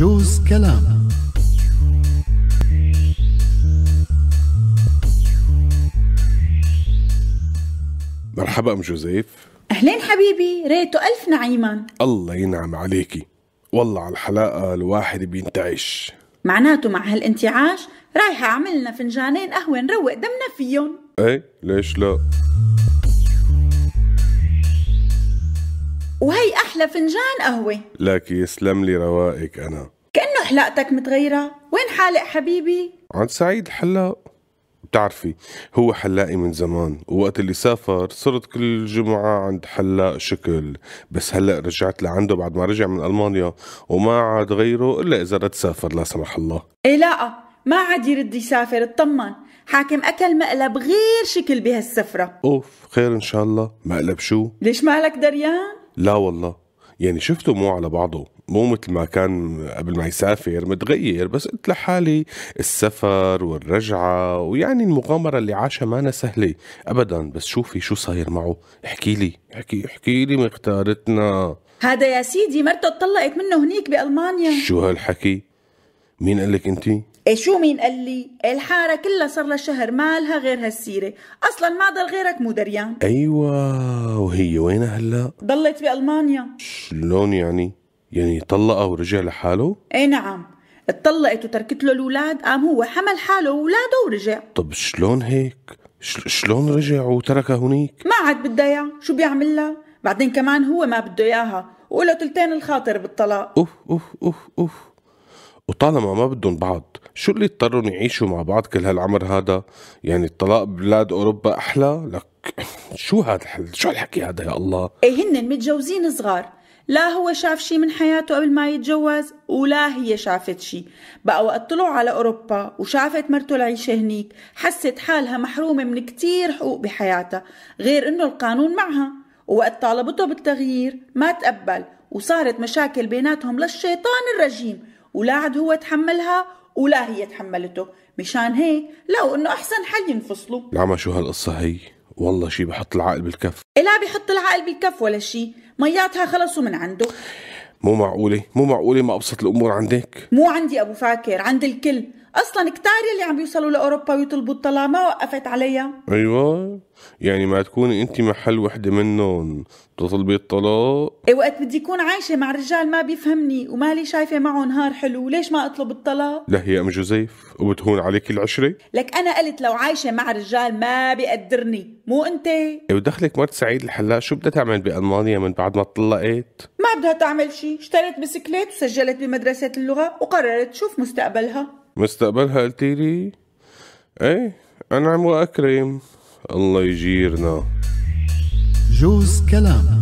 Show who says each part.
Speaker 1: بجوز كلام مرحبا ام جوزيف
Speaker 2: اهلين حبيبي ريتو الف نعيما
Speaker 1: الله ينعم عليكي والله على الحلاقه الواحد بينتعش
Speaker 2: معناته مع هالانتعاش رايحه عملنا فنجانين قهوه نروق دمنا فيهم
Speaker 1: ايه ليش لا
Speaker 2: وهي احلى فنجان قهوه
Speaker 1: لك يسلم لي رواقك انا
Speaker 2: حلقتك متغيرة؟ وين حالق حبيبي؟
Speaker 1: عن سعيد حلاق بتعرفي هو حلاقي من زمان ووقت اللي سافر صرت كل جمعة عند حلاق شكل بس هلأ رجعت لعنده بعد ما رجع من ألمانيا وما عاد غيره إلا إذا رد سافر لا سمح الله
Speaker 2: إيه لا ما عاد يرد يسافر اطمن حاكم أكل مقلب غير شكل بهالسفرة
Speaker 1: أوف خير إن شاء الله مقلب شو؟
Speaker 2: ليش مالك دريان؟
Speaker 1: لا والله يعني شفته مو على بعضه مو مثل ما كان قبل ما يسافر متغير بس قلت لحالي السفر والرجعة ويعني المغامرة اللي عاشها مانا سهلة أبدا بس شوفي شو صاير معه احكي لي احكي احكي لي مختارتنا
Speaker 2: هذا يا سيدي مرته اتطلقت منه هنيك بألمانيا
Speaker 1: شو هالحكي مين قال لك انت
Speaker 2: ايه شو مين قال لي إيه، الحاره كلها صار لها شهر مالها غير هالسيره اصلا ما ضل غيرك مو دريان
Speaker 1: ايوه وهي وينها هلا
Speaker 2: ضلت بالمانيا
Speaker 1: شلون يعني يعني طلقها ورجع لحاله؟
Speaker 2: اي نعم اتطلقت وتركت له الاولاد قام هو حمل حاله واولاده ورجع
Speaker 1: طب شلون هيك؟ شلون رجع وتركها هنيك؟
Speaker 2: ما عاد بدها اياه، شو بيعمل لها؟ بعدين كمان هو ما بده اياها، وله تلتين الخاطر بالطلاق
Speaker 1: اوف اوف اوف اوف وطالما ما بدهم بعض شو اللي اضطروا يعيشوا مع بعض كل هالعمر هذا يعني الطلاق ببلاد اوروبا احلى لك شو هذا الحل شو هالحكي هذا يا الله
Speaker 2: ايه هن متجوزين صغار لا هو شاف شي من حياته قبل ما يتجوز ولا هي شافت شي بقى وقت طلعوا على أوروبا وشافت مرته العيشة هنيك حست حالها محرومة من كتير حقوق بحياتها غير إنه القانون معها ووقت طالبته بالتغيير ما تقبل وصارت مشاكل بيناتهم للشيطان الرجيم ولا عاد هو تحملها ولا هي تحملته مشان هيك لو انه احسن حل ينفصلوا
Speaker 1: لعما شو هالقصه هي والله شي بحط العقل بالكف
Speaker 2: لا بحط العقل بالكف ولا شي مياتها خلصوا من عنده
Speaker 1: مو معقولة مو معقولة ما أبسط الأمور عندك
Speaker 2: مو عندي أبو فاكر عند الكل اصلا كتار يلي عم يوصلوا لاوروبا ويطلبوا الطلاق ما وقفت عليها
Speaker 1: ايوه يعني ما تكوني انت محل وحده منهم تطلبي الطلاق
Speaker 2: اي وقت بدي اكون عايشه مع رجال ما بيفهمني ومالي شايفه معه نهار حلو ليش ما اطلب الطلاق
Speaker 1: لا هي ام جوزيف وبتهون عليك العشره
Speaker 2: لك انا قلت لو عايشه مع رجال ما بيقدرني مو انت اي
Speaker 1: ودخلك مرت سعيد الحلاق شو بدها تعمل بالمانيا من بعد ما طلقت
Speaker 2: ما بدها تعمل شيء اشترت بسكليت وسجلت بمدرسه اللغه وقررت تشوف مستقبلها
Speaker 1: مستقبلها قلتي لي اي انعم واكرم الله يجيرنا جوز كلام